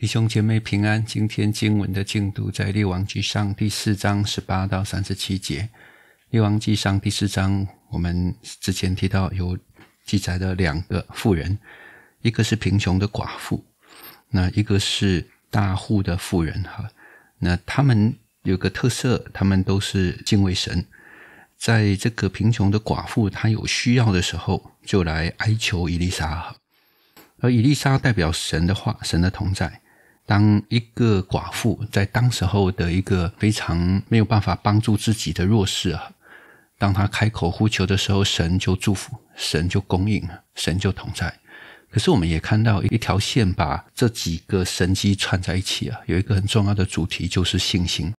弟兄姐妹平安。今天经文的进度在《列王纪上》第四章十八到三十七节，《列王纪上》第四章我们之前提到有记载的两个富人，一个是贫穷的寡妇，那一个是大户的富人哈。那他们有个特色，他们都是敬畏神。在这个贫穷的寡妇，她有需要的时候就来哀求伊丽莎哈，而伊丽莎代表神的话，神的同在。当一个寡妇在当时候的一个非常没有办法帮助自己的弱势啊，当他开口呼求的时候，神就祝福，神就供应，神就同在。可是我们也看到一条线把这几个神机串在一起啊，有一个很重要的主题就是信心。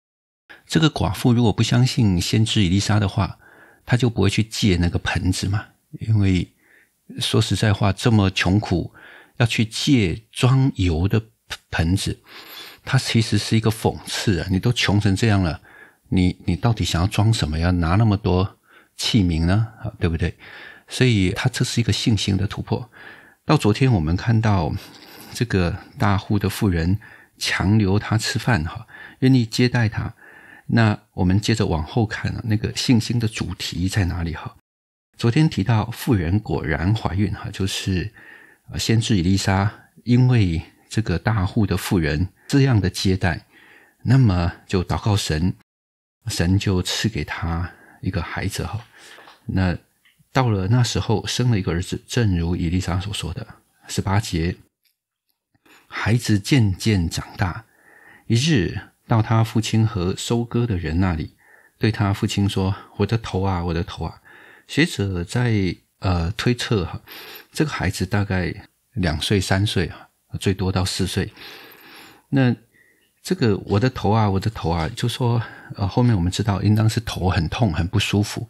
这个寡妇如果不相信先知伊丽莎的话，她就不会去借那个盆子嘛，因为说实在话，这么穷苦要去借装油的。盆子，它其实是一个讽刺啊！你都穷成这样了，你你到底想要装什么要拿那么多器皿呢？啊，对不对？所以，它这是一个信心的突破。到昨天，我们看到这个大户的妇人强留他吃饭哈，愿意接待他。那我们接着往后看啊，那个信心的主题在哪里？哈，昨天提到妇人果然怀孕哈，就是先知以丽莎因为。这个大户的妇人这样的接待，那么就祷告神，神就赐给他一个孩子哈。那到了那时候，生了一个儿子，正如伊丽莎所说的十八节，孩子渐渐长大，一日到他父亲和收割的人那里，对他父亲说：“我的头啊，我的头啊！”学者在呃推测哈，这个孩子大概两岁三岁啊。最多到四岁，那这个我的头啊，我的头啊，就说呃，后面我们知道应当是头很痛很不舒服，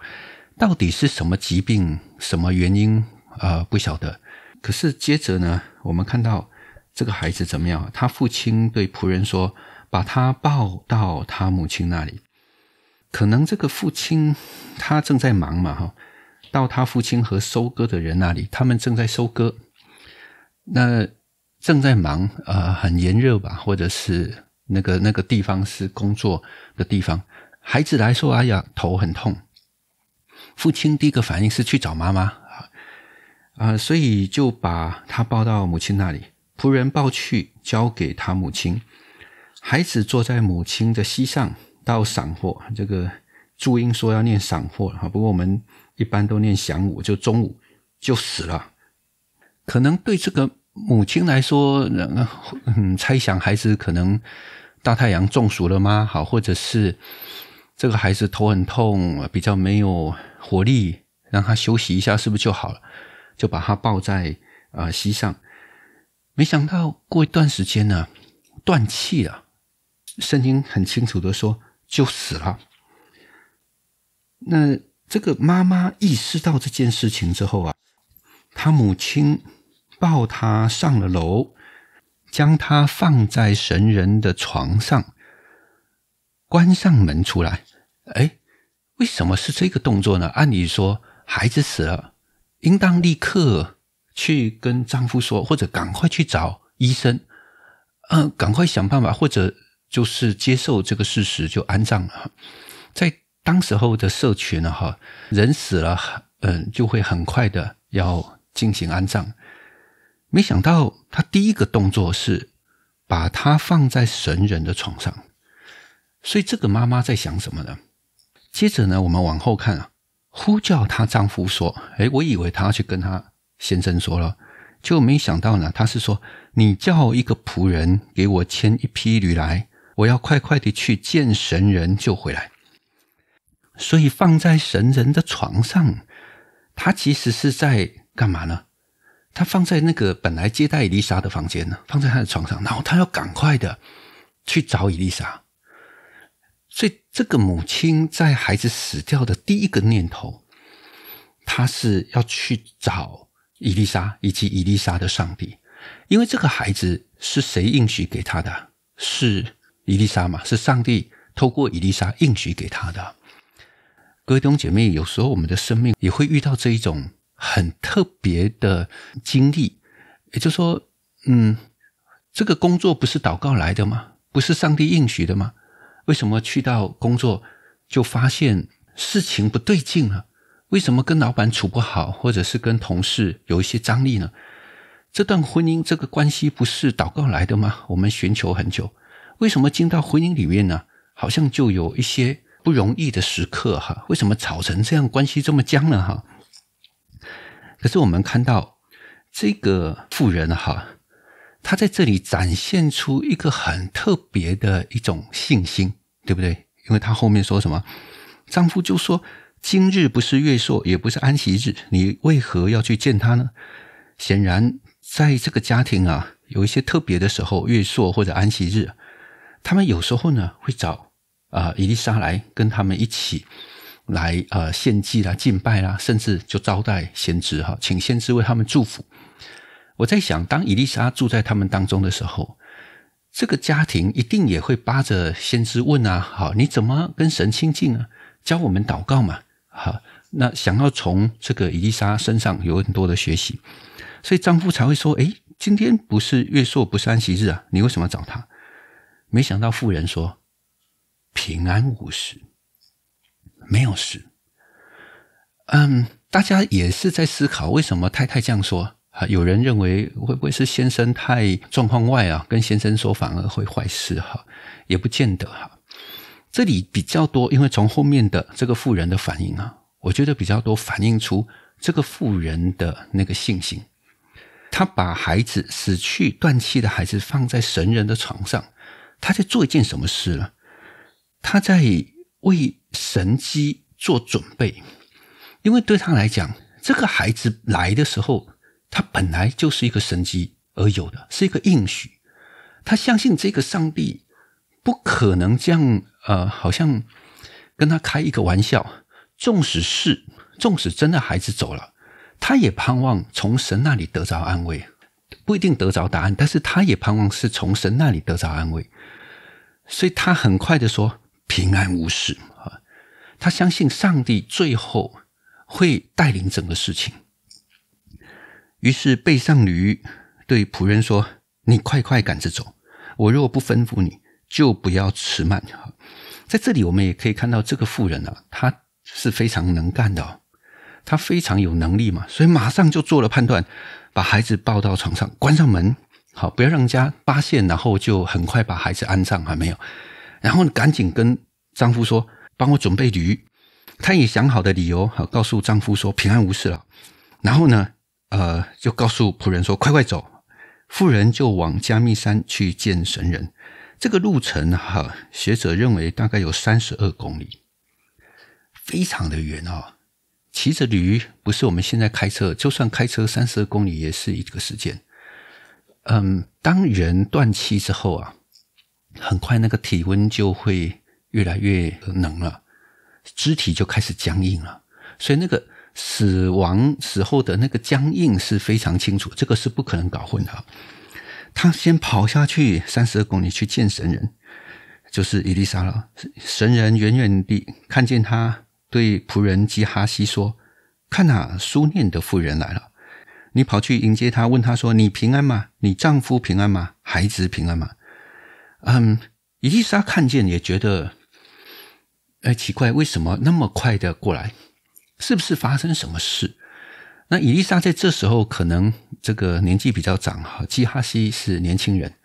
到底是什么疾病，什么原因啊？不晓得。可是接着呢，我们看到这个孩子怎么样？他父亲对仆人说，把他抱到他母亲那里。可能这个父亲他正在忙嘛，哈，到他父亲和收割的人那里，他们正在收割。那。正在忙啊，很炎热吧，或者是那个那个地方是工作的地方。孩子来说，哎呀，头很痛。父亲第一个反应是去找妈妈啊啊，所以就把他抱到母亲那里，仆人抱去交给他母亲。孩子坐在母亲的膝上，到散货，这个注音说要念散货哈，不过我们一般都念晌午，就中午就死了，可能对这个。母亲来说，猜想孩子可能大太阳中暑了吗？好，或者是这个孩子头很痛，比较没有活力，让他休息一下是不是就好了？就把他抱在啊膝上。没想到过一段时间呢，断气了。声音很清楚的说，就死了。那这个妈妈意识到这件事情之后啊，她母亲。抱她上了楼，将她放在神人的床上，关上门出来。哎，为什么是这个动作呢？按理说，孩子死了，应当立刻去跟丈夫说，或者赶快去找医生，嗯，赶快想办法，或者就是接受这个事实，就安葬了。在当时候的社群呢，哈，人死了，嗯，就会很快的要进行安葬。没想到他第一个动作是把他放在神人的床上，所以这个妈妈在想什么呢？接着呢，我们往后看啊，呼叫她丈夫说：“哎，我以为她要去跟她先生说了，就没想到呢，她是说你叫一个仆人给我牵一匹驴来，我要快快的去见神人救回来。”所以放在神人的床上，他其实是在干嘛呢？他放在那个本来接待伊丽莎的房间呢，放在他的床上，然后他要赶快的去找伊丽莎。所以，这个母亲在孩子死掉的第一个念头，他是要去找伊丽莎以及伊丽莎的上帝，因为这个孩子是谁应许给他的？是伊丽莎嘛？是上帝透过伊丽莎应许给他的。各位弟兄姐妹，有时候我们的生命也会遇到这一种。很特别的经历，也就是说，嗯，这个工作不是祷告来的吗？不是上帝应许的吗？为什么去到工作就发现事情不对劲了？为什么跟老板处不好，或者是跟同事有一些张力呢？这段婚姻这个关系不是祷告来的吗？我们寻求很久，为什么进到婚姻里面呢？好像就有一些不容易的时刻哈？为什么吵成这样，关系这么僵了哈？可是我们看到这个妇人哈，她在这里展现出一个很特别的一种信心，对不对？因为她后面说什么，丈夫就说：“今日不是月朔，也不是安息日，你为何要去见他呢？”显然，在这个家庭啊，有一些特别的时候，月朔或者安息日，他们有时候呢会找啊伊丽莎来跟他们一起。来呃，献祭啦，敬拜啦，甚至就招待先知哈，请先知为他们祝福。我在想，当伊丽莎住在他们当中的时候，这个家庭一定也会扒着先知问啊，好，你怎么跟神亲近呢？教我们祷告嘛，好，那想要从这个伊丽莎身上有很多的学习，所以丈夫才会说，诶，今天不是月朔，不是安息日啊，你为什么找他？没想到妇人说，平安无事。没有事，嗯，大家也是在思考为什么太太这样说啊？有人认为会不会是先生太状况外啊？跟先生说反而会坏事哈？也不见得哈。这里比较多，因为从后面的这个妇人的反应啊，我觉得比较多反映出这个妇人的那个信心。他把孩子死去断气的孩子放在神人的床上，他在做一件什么事呢？他在。为神迹做准备，因为对他来讲，这个孩子来的时候，他本来就是一个神迹而有的，是一个应许。他相信这个上帝不可能这样，呃，好像跟他开一个玩笑。纵使是，纵使真的孩子走了，他也盼望从神那里得着安慰，不一定得着答案，但是他也盼望是从神那里得着安慰。所以他很快的说。平安无事啊！他相信上帝最后会带领整个事情。于是背上驴，对仆人说：“你快快赶着走，我如果不吩咐你，就不要迟慢。”在这里我们也可以看到这个妇人啊，她是非常能干的，哦，她非常有能力嘛，所以马上就做了判断，把孩子抱到床上，关上门，好，不要让家发现，然后就很快把孩子安葬，还没有。然后赶紧跟丈夫说，帮我准备驴。她也想好的理由哈，告诉丈夫说平安无事了。然后呢，呃，就告诉仆人说快快走。富人就往加密山去见神人。这个路程哈，学者认为大概有三十二公里，非常的远啊。骑着驴不是我们现在开车，就算开车三十二公里也是一个时间。嗯，当人断气之后啊。很快，那个体温就会越来越冷了，肢体就开始僵硬了。所以，那个死亡时候的那个僵硬是非常清楚，这个是不可能搞混的。他先跑下去三十二公里去见神人，就是伊丽莎了。神人远远地看见他，对仆人基哈西说：“看呐，苏念的妇人来了。你跑去迎接她，问她说：‘你平安吗？你丈夫平安吗？孩子平安吗？’”嗯，伊丽莎看见也觉得，哎，奇怪，为什么那么快的过来？是不是发生什么事？那伊丽莎在这时候可能这个年纪比较长哈，基哈西是年轻人，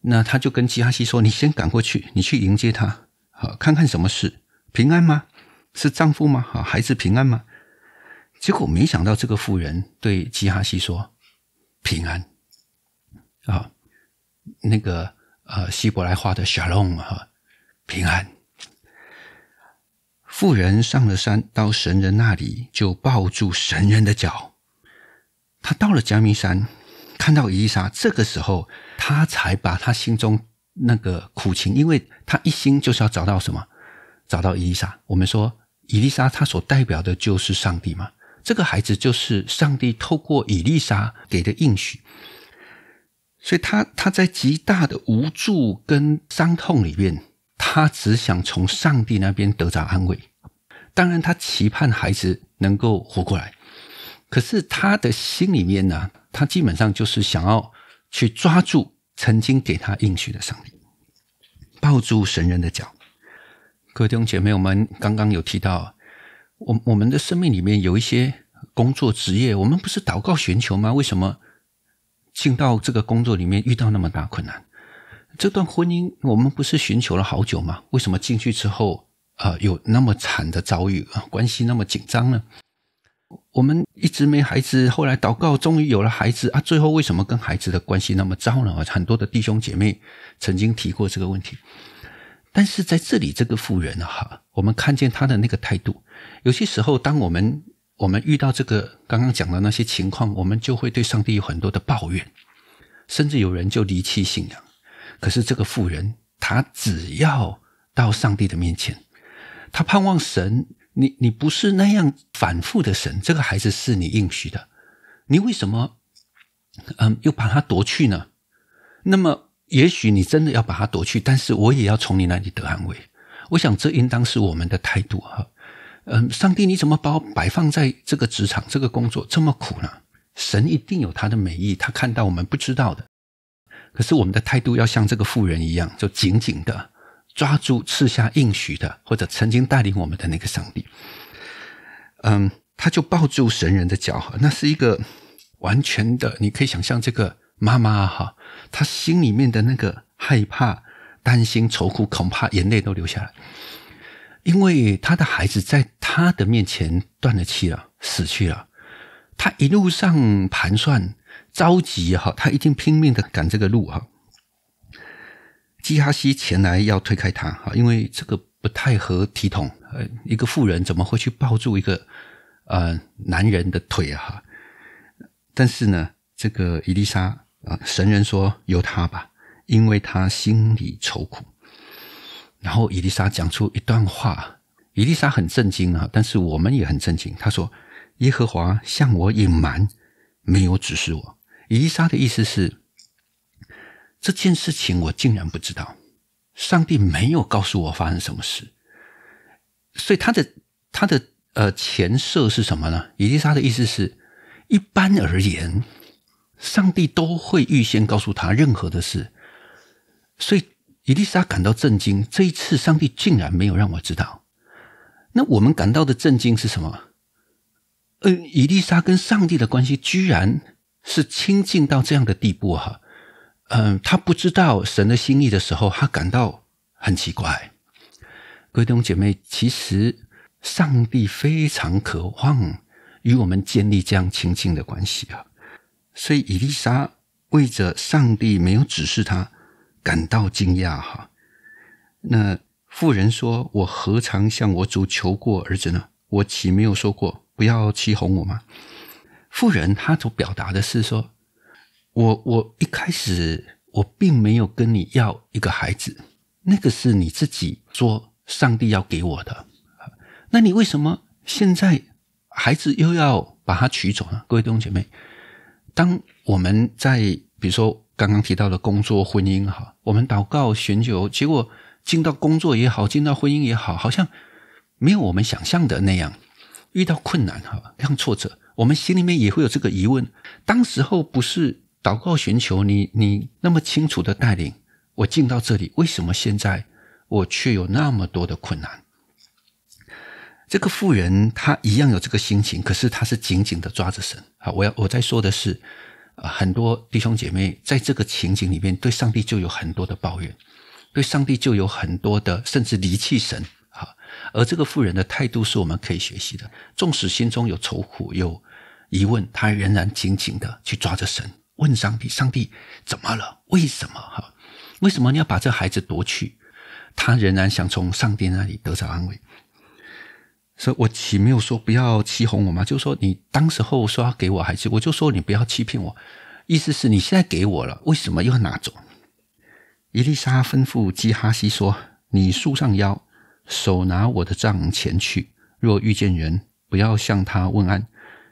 那他就跟基哈西说：“你先赶过去，你去迎接他，好看看什么事，平安吗？是丈夫吗？哈，孩子平安吗？”结果没想到这个妇人对基哈西说：“平安。”啊，那个。呃，希伯来话的 shalom 哈，平安。妇人上了山，到神人那里，就抱住神人的脚。他到了加密山，看到伊丽莎，这个时候他才把他心中那个苦情，因为他一心就是要找到什么，找到伊丽莎。我们说，伊丽莎她所代表的就是上帝嘛，这个孩子就是上帝透过伊丽莎给的应许。所以，他他在极大的无助跟伤痛里面，他只想从上帝那边得着安慰。当然，他期盼孩子能够活过来。可是，他的心里面呢，他基本上就是想要去抓住曾经给他应许的上帝，抱住神人的脚。各位弟兄姐妹，我们刚刚有提到，我我们的生命里面有一些工作、职业，我们不是祷告寻求吗？为什么？进到这个工作里面，遇到那么大困难，这段婚姻我们不是寻求了好久吗？为什么进去之后啊，有那么惨的遭遇啊，关系那么紧张呢？我们一直没孩子，后来祷告，终于有了孩子啊，最后为什么跟孩子的关系那么糟呢？很多的弟兄姐妹曾经提过这个问题，但是在这里，这个妇人啊，我们看见他的那个态度，有些时候当我们。我们遇到这个刚刚讲的那些情况，我们就会对上帝有很多的抱怨，甚至有人就离弃信仰。可是这个妇人，她只要到上帝的面前，她盼望神，你你不是那样反复的神。这个孩子是你应许的，你为什么嗯又把他夺去呢？那么也许你真的要把他夺去，但是我也要从你那里得安慰。我想这应当是我们的态度哈。嗯，上帝，你怎么把我摆放在这个职场、这个工作这么苦呢？神一定有他的美意，他看到我们不知道的。可是我们的态度要像这个妇人一样，就紧紧的抓住赐下应许的，或者曾经带领我们的那个上帝。嗯，他就抱住神人的脚那是一个完全的，你可以想象这个妈妈哈，她心里面的那个害怕、担心、愁苦，恐怕眼泪都流下来。因为他的孩子在他的面前断了气了，死去了。他一路上盘算，着急哈，他一定拼命的赶这个路哈。基哈西前来要推开他哈，因为这个不太合体统。呃，一个妇人怎么会去抱住一个呃男人的腿哈？但是呢，这个伊丽莎啊，神人说由他吧，因为他心里愁苦。然后伊丽莎讲出一段话，伊丽莎很震惊啊，但是我们也很震惊。他说：“耶和华向我隐瞒，没有指示我。”伊丽莎的意思是，这件事情我竟然不知道，上帝没有告诉我发生什么事。所以他的他的呃前设是什么呢？伊丽莎的意思是一般而言，上帝都会预先告诉他任何的事，所以。伊丽莎感到震惊，这一次上帝竟然没有让我知道。那我们感到的震惊是什么？嗯，伊丽莎跟上帝的关系，居然是亲近到这样的地步哈。嗯，她不知道神的心意的时候，她感到很奇怪。归东姐妹，其实上帝非常渴望与我们建立这样亲近的关系啊。所以伊丽莎为着上帝没有指示她。感到惊讶哈！那富人说：“我何尝向我主求过儿子呢？我岂没有说过不要欺哄我吗？”富人他所表达的是说：“我我一开始我并没有跟你要一个孩子，那个是你自己说上帝要给我的。那你为什么现在孩子又要把他取走呢？”各位弟兄姐妹，当我们在比如说刚刚提到的工作、婚姻哈。我们祷告寻求，结果进到工作也好，进到婚姻也好，好像没有我们想象的那样遇到困难哈，像挫折，我们心里面也会有这个疑问。当时候不是祷告寻求你，你那么清楚的带领我进到这里，为什么现在我却有那么多的困难？这个富人他一样有这个心情，可是他是紧紧的抓着神好，我要我在说的是。啊，很多弟兄姐妹在这个情景里面，对上帝就有很多的抱怨，对上帝就有很多的甚至离弃神啊。而这个妇人的态度是我们可以学习的，纵使心中有愁苦、有疑问，他仍然紧紧的去抓着神，问上帝：上帝怎么了？为什么？哈？为什么你要把这孩子夺去？他仍然想从上帝那里得到安慰。所以我岂没有说不要欺哄我吗？就说你当时候说要给我孩子，我就说你不要欺骗我。意思是你现在给我了，为什么又拿走？伊丽莎吩咐基哈西说：“你束上腰，手拿我的杖前去。若遇见人，不要向他问安；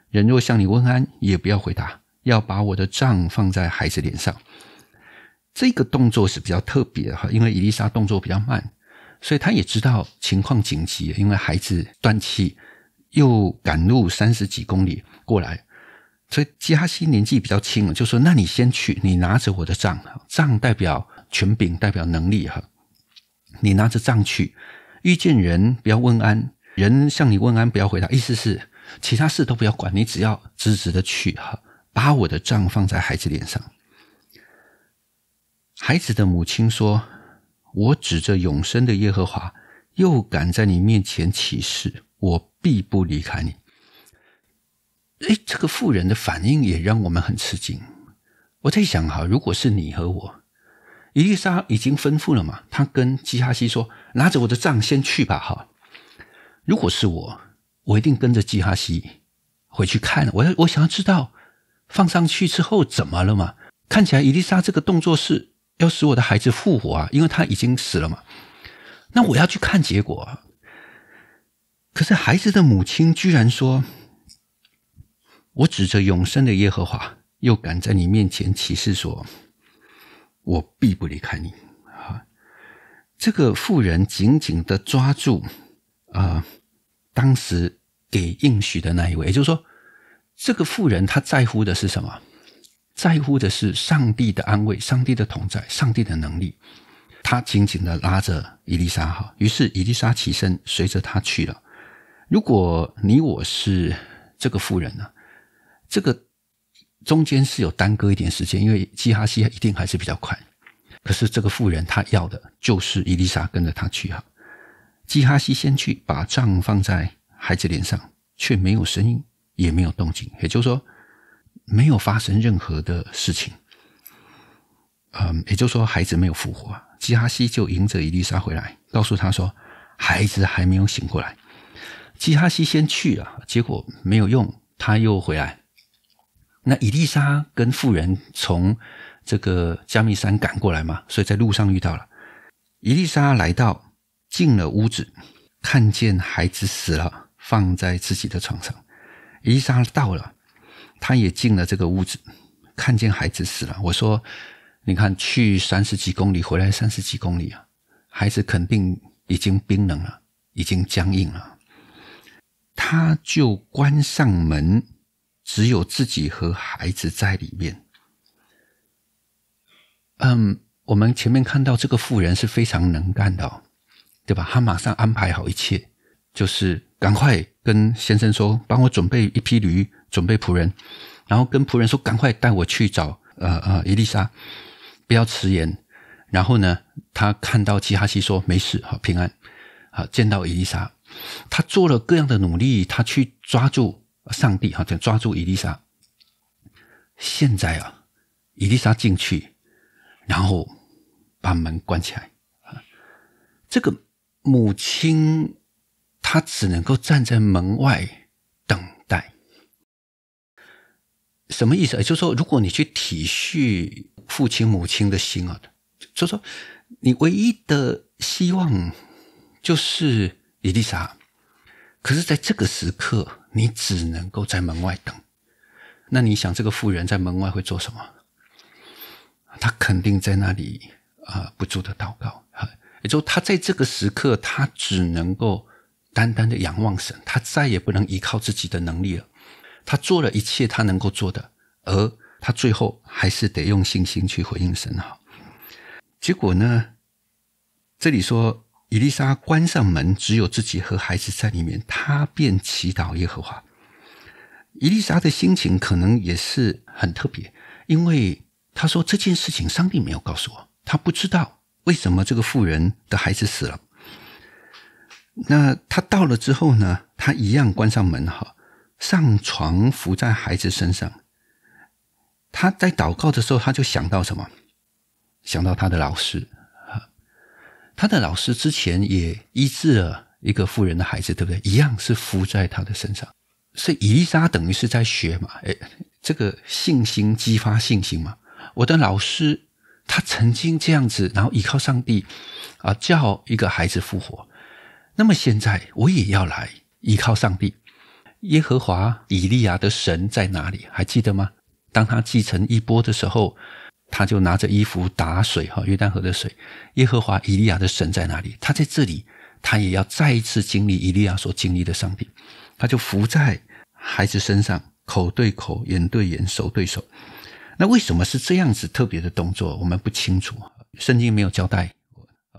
人若向你问安，也不要回答。要把我的杖放在孩子脸上。”这个动作是比较特别哈，因为伊丽莎动作比较慢。所以他也知道情况紧急，因为孩子断气，又赶路三十几公里过来。所以吉哈年纪比较轻就说：“那你先去，你拿着我的杖，杖代表权柄，代表能力哈。你拿着杖去，遇见人不要问安，人向你问安不要回答。意思是其他事都不要管，你只要直直的去哈，把我的杖放在孩子脸上。”孩子的母亲说。我指着永生的耶和华，又敢在你面前起誓，我必不离开你。哎，这个妇人的反应也让我们很吃惊。我在想哈，如果是你和我，伊丽莎已经吩咐了嘛，她跟基哈西说：“拿着我的杖先去吧，哈。”如果是我，我一定跟着基哈西回去看。我要，我想要知道放上去之后怎么了嘛？看起来伊丽莎这个动作是。要使我的孩子复活啊，因为他已经死了嘛。那我要去看结果啊。可是孩子的母亲居然说：“我指着永生的耶和华，又敢在你面前起誓，说我必不离开你啊。”这个妇人紧紧的抓住啊，当时给应许的那一位，也就是说，这个妇人她在乎的是什么？在乎的是上帝的安慰、上帝的同在、上帝的能力。他紧紧的拉着伊丽莎哈，于是伊丽莎起身，随着他去了。如果你我是这个妇人呢？这个中间是有耽搁一点时间，因为基哈西一定还是比较快。可是这个妇人，她要的就是伊丽莎跟着他去哈。基哈西先去，把杖放在孩子脸上，却没有声音，也没有动静。也就是说。没有发生任何的事情，嗯，也就是说，孩子没有复活。基哈西就迎着伊丽莎回来，告诉他说：“孩子还没有醒过来。”基哈西先去啊，结果没有用，他又回来。那伊丽莎跟妇人从这个加密山赶过来嘛，所以在路上遇到了。伊丽莎来到，进了屋子，看见孩子死了，放在自己的床上。伊丽莎到了。他也进了这个屋子，看见孩子死了。我说：“你看，去三十几公里，回来三十几公里啊，孩子肯定已经冰冷了，已经僵硬了。”他就关上门，只有自己和孩子在里面。嗯，我们前面看到这个妇人是非常能干的，对吧？他马上安排好一切，就是赶快跟先生说：“帮我准备一批驴。”准备仆人，然后跟仆人说：“赶快带我去找呃呃伊丽莎，不要迟延。”然后呢，他看到齐哈西说：“没事，好平安，好见到伊丽莎。”他做了各样的努力，他去抓住上帝，哈，等抓住伊丽莎。现在啊，伊丽莎进去，然后把门关起来。这个母亲，她只能够站在门外等。什么意思？也就是说，如果你去体恤父亲母亲的心啊，就说你唯一的希望就是伊丽莎，可是，在这个时刻，你只能够在门外等。那你想，这个妇人在门外会做什么？她肯定在那里啊，不住的祷告。也就他在这个时刻，他只能够单单的仰望神，他再也不能依靠自己的能力了。他做了一切他能够做的，而他最后还是得用信心去回应神哈。结果呢？这里说，伊丽莎关上门，只有自己和孩子在里面，他便祈祷耶和华。伊丽莎的心情可能也是很特别，因为他说这件事情上帝没有告诉我，他不知道为什么这个妇人的孩子死了。那他到了之后呢？他一样关上门哈。上床伏在孩子身上，他在祷告的时候，他就想到什么？想到他的老师，他的老师之前也医治了一个富人的孩子，对不对？一样是伏在他的身上，所以伊丽莎等于是在学嘛？哎，这个信心激发信心嘛！我的老师他曾经这样子，然后依靠上帝啊，叫一个孩子复活，那么现在我也要来依靠上帝。耶和华以利亚的神在哪里？还记得吗？当他继承衣钵的时候，他就拿着衣服打水，哈，约旦河的水。耶和华以利亚的神在哪里？他在这里，他也要再一次经历以利亚所经历的上帝。他就伏在孩子身上，口对口，眼对眼，手对手。那为什么是这样子特别的动作？我们不清楚，圣经没有交代。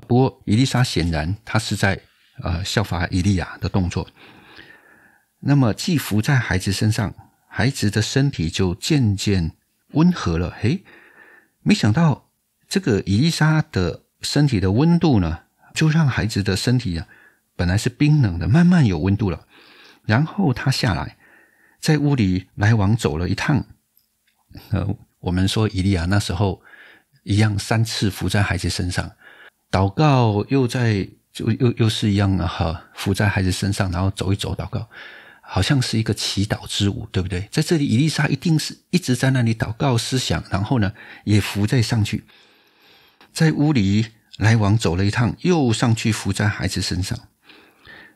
不过，伊丽莎显然他是在呃效法以利亚的动作。那么，既伏在孩子身上，孩子的身体就渐渐温和了。嘿，没想到这个以丽莎的身体的温度呢，就让孩子的身体啊，本来是冰冷的，慢慢有温度了。然后他下来，在屋里来往走了一趟。呃，我们说以利亚那时候一样三次伏在孩子身上，祷告又在就又又是一样啊，伏在孩子身上，然后走一走，祷告。好像是一个祈祷之舞，对不对？在这里，伊丽莎一定是一直在那里祷告、思想，然后呢，也扶在上去，在屋里来往走了一趟，又上去扶在孩子身上。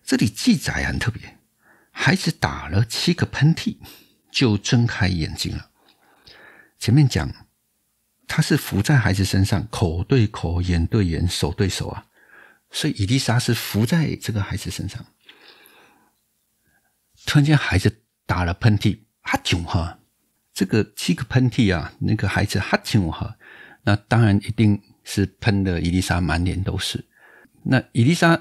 这里记载很特别，孩子打了七个喷嚏，就睁开眼睛了。前面讲他是扶在孩子身上，口对口、眼对眼、手对手啊，所以伊丽莎是扶在这个孩子身上。突然间，孩子打了喷嚏，哈啾哈！这个七个喷嚏啊，那个孩子哈啾哈，那当然一定是喷的伊丽莎满脸都是。那伊丽莎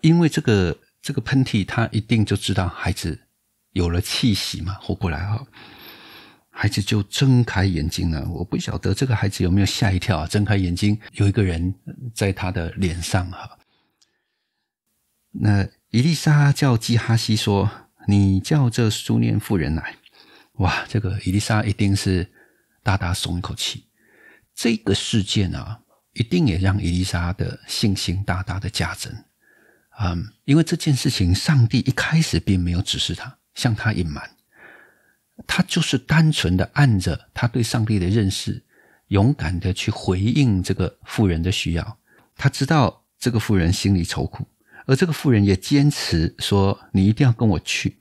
因为这个这个喷嚏，她一定就知道孩子有了气息嘛，活过来哈。孩子就睁开眼睛了。我不晓得这个孩子有没有吓一跳，啊！睁开眼睛，有一个人在他的脸上哈。那伊丽莎叫基哈西说。你叫这苏念妇人来，哇！这个伊丽莎一定是大大松一口气。这个事件啊，一定也让伊丽莎的信心大大的加增。嗯，因为这件事情，上帝一开始并没有指示他，向他隐瞒。他就是单纯的按着他对上帝的认识，勇敢的去回应这个妇人的需要。他知道这个妇人心里愁苦。而这个妇人也坚持说：“你一定要跟我去。”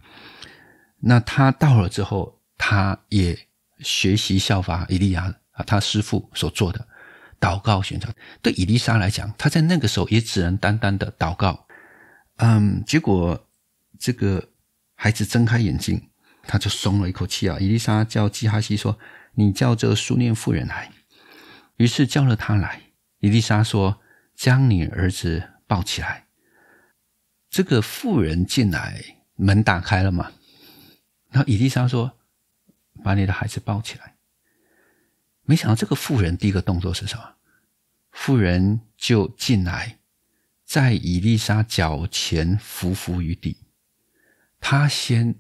那他到了之后，他也学习效法伊利亚啊，他师傅所做的祷告、选择。对伊丽莎来讲，他在那个时候也只能单单的祷告。嗯，结果这个孩子睁开眼睛，他就松了一口气啊。伊丽莎叫基哈西说：“你叫这苏念妇人来。”于是叫了他来。伊丽莎说：“将你儿子抱起来。”这个妇人进来，门打开了嘛？那伊丽莎说：“把你的孩子抱起来。”没想到这个妇人第一个动作是什么？妇人就进来，在伊丽莎脚前伏伏于地。他先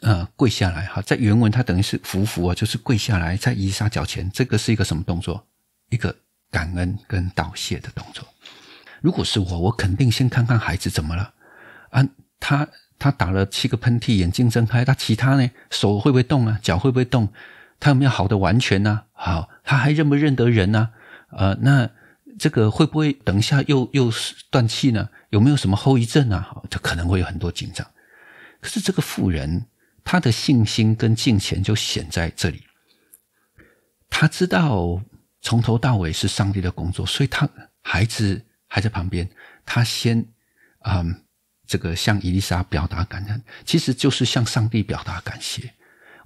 呃跪下来，哈，在原文他等于是伏伏啊，就是跪下来在丽莎脚前。这个是一个什么动作？一个感恩跟道谢的动作。如果是我，我肯定先看看孩子怎么了。啊，他他打了七个喷嚏，眼睛睁开，他其他呢？手会不会动啊？脚会不会动？他有没有好的完全呢？好，他还认不认得人呢？呃，那这个会不会等一下又又断气呢？有没有什么后遗症啊？就可能会有很多紧张。可是这个妇人，她的信心跟敬虔就显在这里。他知道从头到尾是上帝的工作，所以他孩子。还在旁边，他先，嗯，这个向伊丽莎表达感恩，其实就是向上帝表达感谢。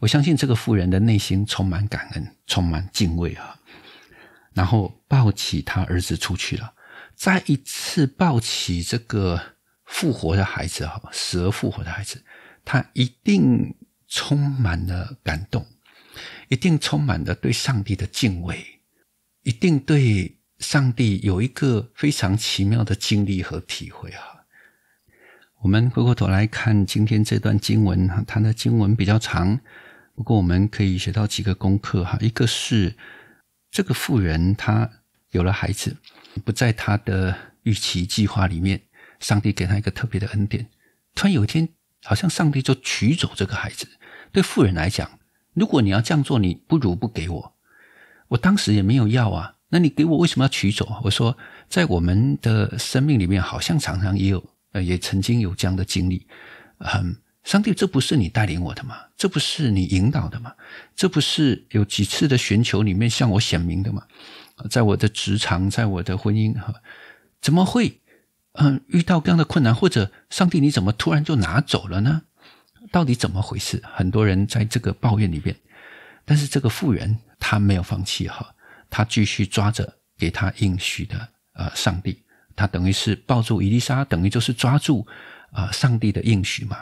我相信这个妇人的内心充满感恩，充满敬畏啊！然后抱起他儿子出去了，再一次抱起这个复活的孩子，哈，死而复活的孩子，他一定充满了感动，一定充满了对上帝的敬畏，一定对。上帝有一个非常奇妙的经历和体会哈。我们回过头来看今天这段经文哈，它的经文比较长，不过我们可以学到几个功课哈。一个是这个妇人她有了孩子，不在她的预期计划里面，上帝给她一个特别的恩典。突然有一天，好像上帝就取走这个孩子。对妇人来讲，如果你要这样做，你不如不给我。我当时也没有要啊。那你给我为什么要取走？我说，在我们的生命里面，好像常常也有，呃，也曾经有这样的经历，嗯，上帝，这不是你带领我的吗？这不是你引导的吗？这不是有几次的寻求里面向我显明的吗？在我的职场，在我的婚姻哈，怎么会嗯遇到这样的困难？或者上帝，你怎么突然就拿走了呢？到底怎么回事？很多人在这个抱怨里面，但是这个复人他没有放弃哈。他继续抓着给他应许的呃上帝，他等于是抱住伊丽莎，等于就是抓住啊上帝的应许嘛。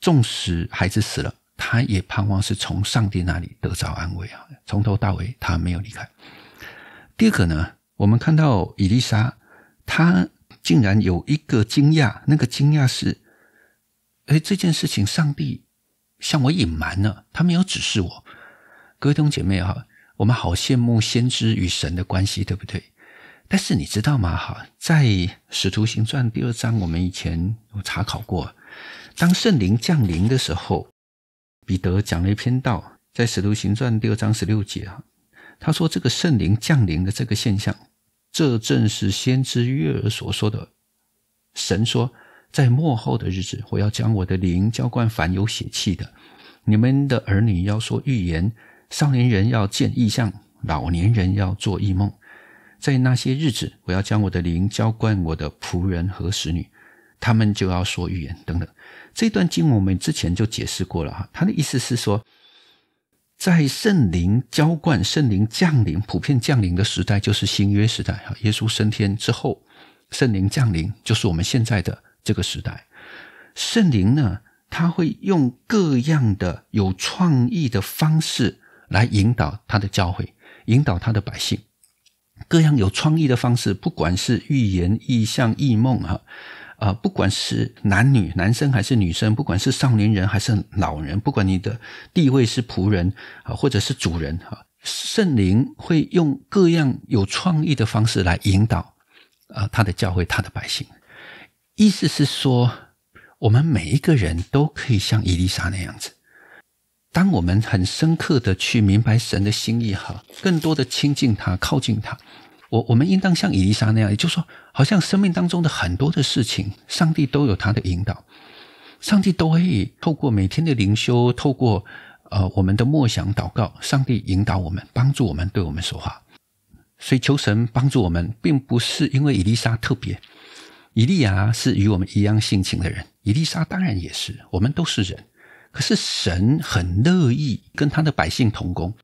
纵使孩子死了，他也盼望是从上帝那里得着安慰啊。从头到尾他没有离开。第二个呢，我们看到伊丽莎，她竟然有一个惊讶，那个惊讶是，哎，这件事情上帝向我隐瞒了，他没有指示我。各位弟兄姐妹哈。我们好羡慕先知与神的关系，对不对？但是你知道吗？哈，在《使徒行传》第二章，我们以前有查考过，当圣灵降临的时候，彼得讲了一篇道，在《使徒行传》第二章十六节啊，他说：“这个圣灵降临的这个现象，这正是先知约珥所说的。神说，在末后的日子，我要将我的灵浇灌凡有血气的，你们的儿女要说预言。”少年人要见异象，老年人要做异梦。在那些日子，我要将我的灵浇灌我的仆人和使女，他们就要说预言等等。这段经文我们之前就解释过了哈，他的意思是说，在圣灵浇灌、圣灵降临、普遍降临的时代，就是新约时代哈。耶稣升天之后，圣灵降临，就是我们现在的这个时代。圣灵呢，他会用各样的有创意的方式。来引导他的教会，引导他的百姓，各样有创意的方式，不管是预言、意象、异梦啊，啊，不管是男女，男生还是女生，不管是少年人还是老人，不管你的地位是仆人啊，或者是主人哈，圣灵会用各样有创意的方式来引导啊他的教会、他的百姓。意思是说，我们每一个人都可以像伊丽莎那样子。当我们很深刻的去明白神的心意哈，更多的亲近他，靠近他，我我们应当像以丽莎那样，也就是说，好像生命当中的很多的事情，上帝都有他的引导，上帝都可以透过每天的灵修，透过呃我们的默想祷告，上帝引导我们，帮助我们对我们说话。所以求神帮助我们，并不是因为伊丽莎特别，伊利亚是与我们一样性情的人，伊丽莎当然也是，我们都是人。可是神很乐意跟他的百姓同工，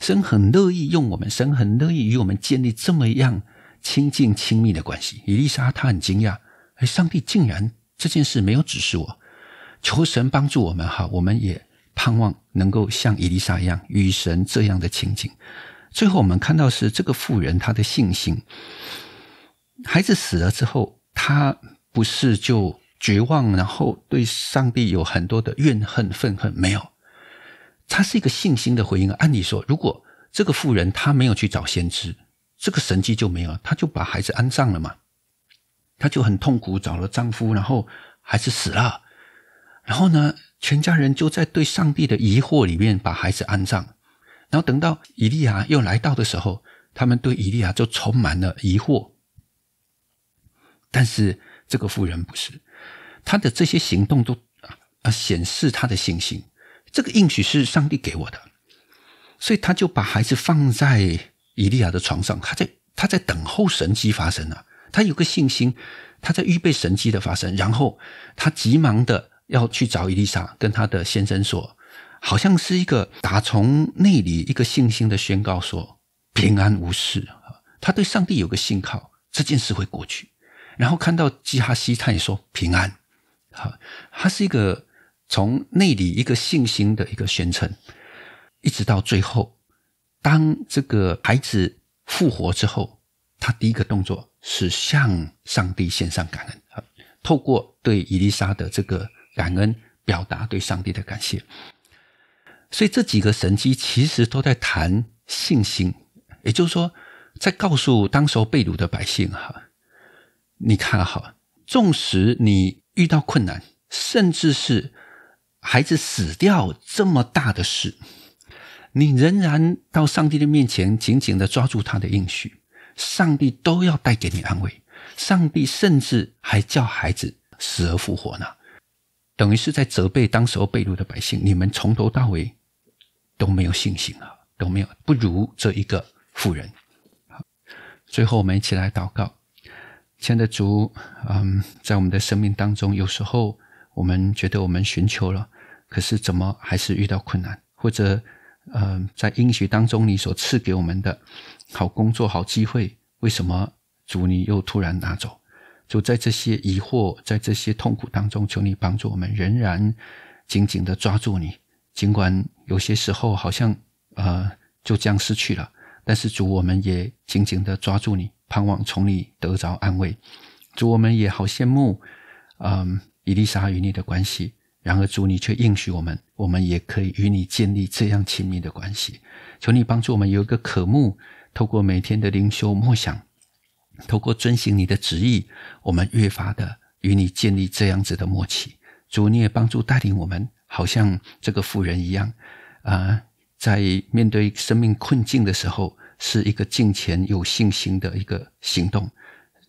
神很乐意用我们，神很乐意与我们建立这么样亲近亲密的关系。伊丽莎她很惊讶，哎，上帝竟然这件事没有指示我，求神帮助我们哈，我们也盼望能够像伊丽莎一样与神这样的情景。最后我们看到是这个妇人她的信心，孩子死了之后，她不是就。绝望，然后对上帝有很多的怨恨、愤恨，没有。他是一个信心的回应。按理说，如果这个妇人她没有去找先知，这个神迹就没有了。她就把孩子安葬了嘛，她就很痛苦，找了丈夫，然后孩子死了，然后呢，全家人就在对上帝的疑惑里面把孩子安葬，然后等到以利亚又来到的时候，他们对以利亚就充满了疑惑，但是这个妇人不是。他的这些行动都啊，显示他的信心。这个应许是上帝给我的，所以他就把孩子放在以利亚的床上。他在他在等候神迹发生啊，他有个信心，他在预备神迹的发生。然后他急忙的要去找伊丽莎跟他的先生说，好像是一个打从内里一个信心的宣告说平安无事啊。他对上帝有个信靠，这件事会过去。然后看到基哈西，他也说平安。好，它是一个从内里一个信心的一个宣称，一直到最后，当这个孩子复活之后，他第一个动作是向上帝献上感恩，透过对伊丽莎的这个感恩，表达对上帝的感谢。所以这几个神迹其实都在谈信心，也就是说，在告诉当时候被掳的百姓：哈，你看，哈，纵使你。遇到困难，甚至是孩子死掉这么大的事，你仍然到上帝的面前紧紧的抓住他的应许，上帝都要带给你安慰。上帝甚至还叫孩子死而复活呢，等于是在责备当时候被掳的百姓，你们从头到尾都没有信心啊，都没有不如这一个妇人。最后我们一起来祷告。亲爱的主，嗯，在我们的生命当中，有时候我们觉得我们寻求了，可是怎么还是遇到困难？或者，嗯，在应许当中你所赐给我们的好工作、好机会，为什么主你又突然拿走？就在这些疑惑、在这些痛苦当中，求你帮助我们，仍然紧紧的抓住你。尽管有些时候好像呃就这样失去了，但是主，我们也紧紧的抓住你。盼望从你得着安慰，主我们也好羡慕，嗯，伊丽莎与你的关系。然而，主你却应许我们，我们也可以与你建立这样亲密的关系。求你帮助我们有一个渴慕，透过每天的灵修默想，透过遵行你的旨意，我们越发的与你建立这样子的默契。主，你也帮助带领我们，好像这个妇人一样，啊，在面对生命困境的时候。是一个敬虔有信心的一个行动，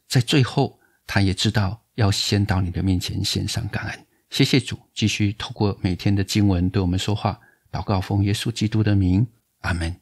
在最后他也知道要先到你的面前献上感恩，谢谢主，继续透过每天的经文对我们说话，祷告奉耶稣基督的名，阿门。